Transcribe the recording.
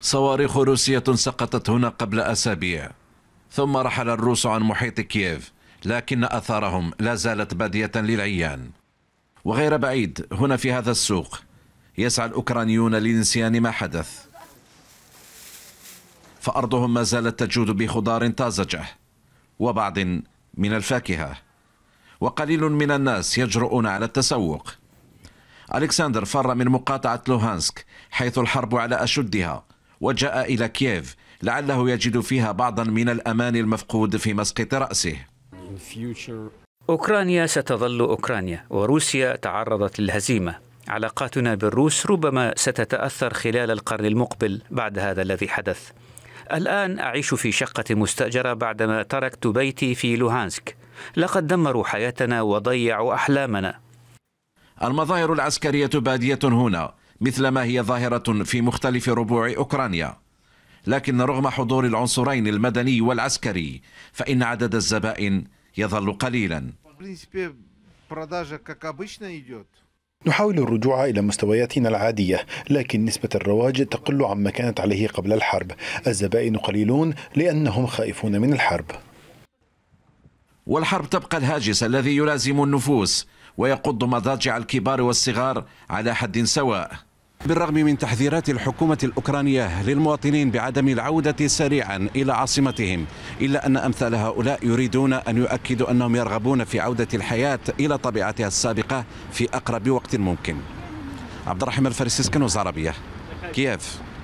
صواريخ روسية سقطت هنا قبل أسابيع ثم رحل الروس عن محيط كييف لكن أثارهم لا زالت بادية للعيان وغير بعيد هنا في هذا السوق يسعى الأوكرانيون لنسيان ما حدث فأرضهم ما زالت تجود بخضار طازجة وبعض من الفاكهة وقليل من الناس يجرؤون على التسوق ألكسندر فر من مقاطعة لوهانسك حيث الحرب على أشدها وجاء إلى كييف لعله يجد فيها بعضا من الأمان المفقود في مسقط رأسه أوكرانيا ستظل أوكرانيا وروسيا تعرضت للهزيمة علاقاتنا بالروس ربما ستتأثر خلال القرن المقبل بعد هذا الذي حدث الآن أعيش في شقة مستأجرة بعدما تركت بيتي في لوهانسك لقد دمروا حياتنا وضيعوا أحلامنا المظاهر العسكرية بادية هنا مثلما هي ظاهرة في مختلف ربوع أوكرانيا لكن رغم حضور العنصرين المدني والعسكري فإن عدد الزبائن يظل قليلا نحاول الرجوع إلى مستوياتنا العادية لكن نسبة الرواج تقل عما كانت عليه قبل الحرب الزبائن قليلون لأنهم خائفون من الحرب والحرب تبقى الهاجس الذي يلازم النفوس ويقض مضاجع الكبار والصغار على حد سواء بالرغم من تحذيرات الحكومة الأوكرانية للمواطنين بعدم العودة سريعا إلى عاصمتهم إلا أن أمثال هؤلاء يريدون أن يؤكدوا أنهم يرغبون في عودة الحياة إلى طبيعتها السابقة في أقرب وقت ممكن عبد الرحمن الفرسيسكن وزاربية كييف